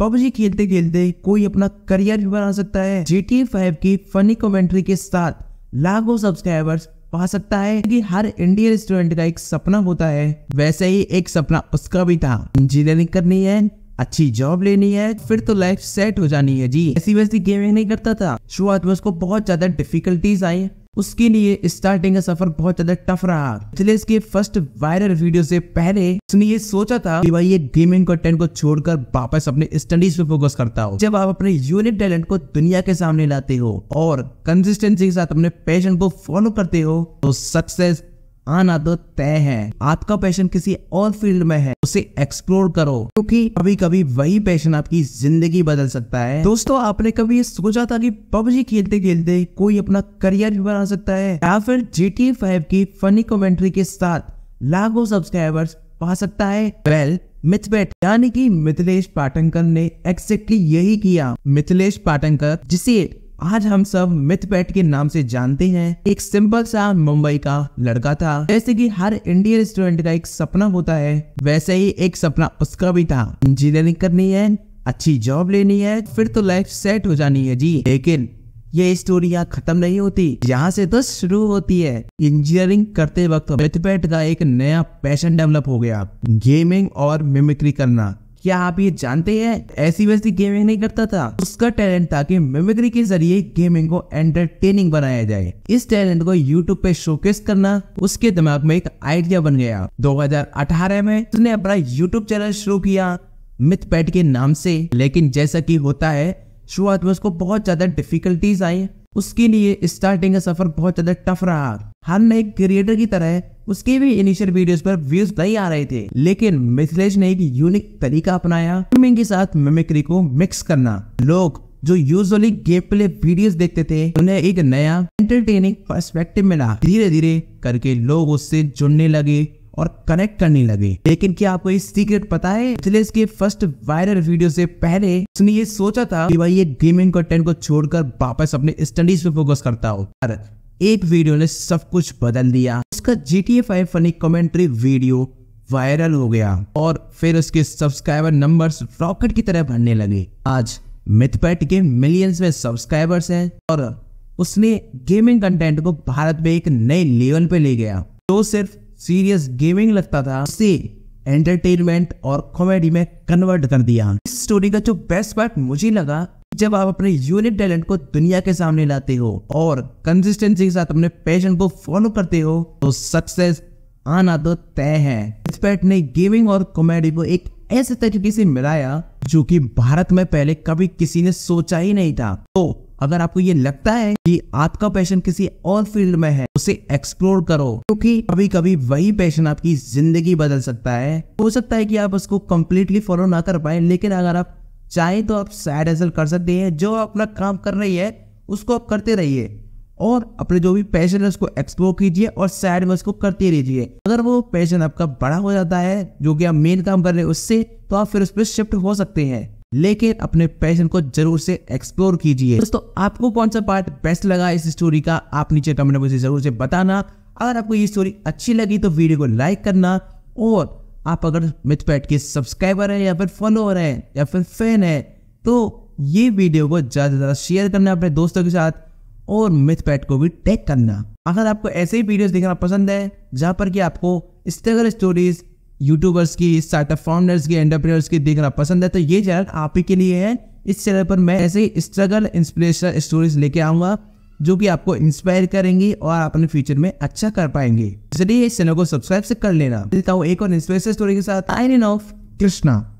PUBG खेलते खेलते कोई अपना करियर भी बना सकता है जीटी फाइव की फनी कमेंट्री के साथ लाखों सब्सक्राइबर्स पा सकता है कि हर इंडियन स्टूडेंट का एक सपना होता है वैसे ही एक सपना उसका भी था इंजीनियरिंग करनी है अच्छी जॉब लेनी है फिर तो लाइफ सेट हो जानी है जी ऐसी वैसी गेमिंग नहीं करता था शुरुआत में उसको बहुत ज्यादा डिफिकल्टीज आई उसके लिए स्टार्टिंग का सफर बहुत ज्यादा टफ रहा एथलेस के फर्स्ट वायरल वीडियो से पहले उसने ये सोचा था कि भाई ये गेमिंग कंटेंट को छोड़कर वापस अपने स्टडीज पे फोकस करता हो जब आप अपने यूनिक टैलेंट को दुनिया के सामने लाते हो और कंसिस्टेंसी के साथ अपने पैशन को फॉलो करते हो तो सक्सेस आना तो तय है आपका पैशन किसी और फील्ड में है उसे एक्सप्लोर करो क्योंकि कभी कभी वही पैशन आपकी जिंदगी बदल सकता है दोस्तों आपने कभी ये सोचा था कि पबजी खेलते खेलते कोई अपना करियर भी बना सकता है या फिर जी टी फाइव की फनी कमेंट्री के साथ लाखों सब्सक्राइबर्स पा सकता है वेल मिथबेट यानी कि मिथिलेश पाटंकर ने एक्सेक्टली यही किया मिथिलेश पाटंकर जिसे आज हम सब मिथ पैट के नाम से जानते हैं एक सिंपल सा मुंबई का लड़का था जैसे कि हर इंडियन स्टूडेंट का एक सपना होता है वैसे ही एक सपना उसका भी था इंजीनियरिंग करनी है अच्छी जॉब लेनी है फिर तो लाइफ सेट हो जानी है जी लेकिन ये स्टोरी यहाँ खत्म नहीं होती यहाँ से तो शुरू होती है इंजीनियरिंग करते वक्त मिथपैट का एक नया पैशन डेवलप हो गया गेमिंग और मिमिक्री करना क्या आप ये जानते हैं ऐसी वैसी गेमिंग नहीं करता था उसका टैलेंट था कि मेमिक्री के जरिए गेमिंग को एंटरटेनिंग बनाया जाए इस टैलेंट को यूट्यूब पे शोकेस करना उसके दिमाग में एक आइडिया बन गया 2018 में उसने अपना यूट्यूब चैनल शुरू किया मिथ पैट के नाम से लेकिन जैसा की होता है शुरुआत में उसको बहुत ज्यादा डिफिकल्टीज आई उसके लिए स्टार्टिंग का सफर बहुत ज्यादा टफ रहा हर नए क्रिएटर की तरह उसके भी इनिशियल वीडियोस पर व्यूज नहीं आ रहे थे लेकिन मिथिलेश ने एक यूनिक तरीका अपनाया गेमिंग के साथ मिमिक्री को मिक्स करना लोग जो यूजली गेम प्ले वीडियोस देखते थे उन्हें एक नया एंटरटेनिंग पर्सपेक्टिव मिला धीरे धीरे करके लोग उससे जुड़ने लगे और कनेक्ट करने लगे लेकिन क्या आपको ये सीक्रेट पता है मिथिलेश के फर्स्ट वायरल वीडियो से पहले उसने ये सोचा था कि भाई ये गेमिंग कंटेंट को छोड़कर वापस अपने स्टडीज पे फोकस करता हो एक वीडियो ने सब कुछ बदल दिया उसका G T A funny commentary video viral हो गया और फिर उसके सब्सक्राइबर नंबर्स रॉकेट की तरह भरने लगे आज मिथपैट के मिलियंस में सब्सक्राइबर्स हैं और उसने गेमिंग कंटेंट को भारत में एक नए लेवल पे ले गया जो तो सिर्फ सीरियस गेमिंग लगता था उसे एंटरटेनमेंट और कॉमेडी में कन्वर्ट कर दिया इस स्टोरी का जो बेस्ट पार्ट मुझे लगा जब आप अपने यूनिक टैलेंट को दुनिया के सामने लाते हो और कंसिस्टेंसी के साथ अपने पैशन को फॉलो करते हो तो सक्सेस आना तो तय है एक्सपर्ट ने गेमिंग और कॉमेडी को एक ऐसे तरीके से मिलाया जो कि भारत में पहले कभी किसी ने सोचा ही नहीं था तो अगर आपको ये लगता है कि आपका पैशन किसी और फील्ड में है उसे एक्सप्लोर करो क्योंकि कभी कभी वही पैशन आपकी जिंदगी बदल सकता है हो सकता है कि आप उसको कम्प्लीटली फॉलो ना कर पाए लेकिन अगर आप चाहे तो आप साइड हसल कर सकते हैं जो अपना काम कर रही है उसको आप करते रहिए और अपने जो भी पैशन है उसको एक्सप्लोर कीजिए और साइड में उसको करते रहिए अगर वो पैशन आपका बड़ा हो जाता है जो कि आप मेन काम कर रहे हैं उससे तो आप फिर उस पर शिफ्ट हो सकते हैं लेकिन अपने पैशन को जरूर से एक्सप्लोर कीजिए दोस्तों आपको कौन सा पार्ट बेस्ट लगा इस स्टोरी का आप नीचे कमेंट में मुझे जरूर से बताना अगर आपको ये स्टोरी अच्छी लगी तो वीडियो को लाइक करना और आप अगर मिथ पैट के सब्सक्राइबर हैं या फिर फॉलोअर हैं या फिर फैन हैं तो ये वीडियो को ज़्यादा से ज़्यादा शेयर करना अपने दोस्तों के साथ और मिथ पैट को भी टैग करना अगर आपको ऐसे ही वीडियोस देखना पसंद है जहाँ पर कि आपको स्टगल स्टोरीज यूट्यूबर्स की स्टार्टअप फाउंडर्स की एंटरप्रेनर्स की देखना पसंद है तो ये चैनल आप ही के लिए है इस चैनल पर मैं ऐसे ही स्ट्रगल इंस्पिरेशनल स्टोरीज लेके आऊँगा जो कि आपको इंस्पायर करेंगी और आप अपने फ्यूचर में अच्छा कर पाएंगे इसलिए इस चैनल को सब्सक्राइब से कर लेना मिलता हूँ एक और इंस्पिरेशन स्टोरी के साथ आई ऑफ कृष्णा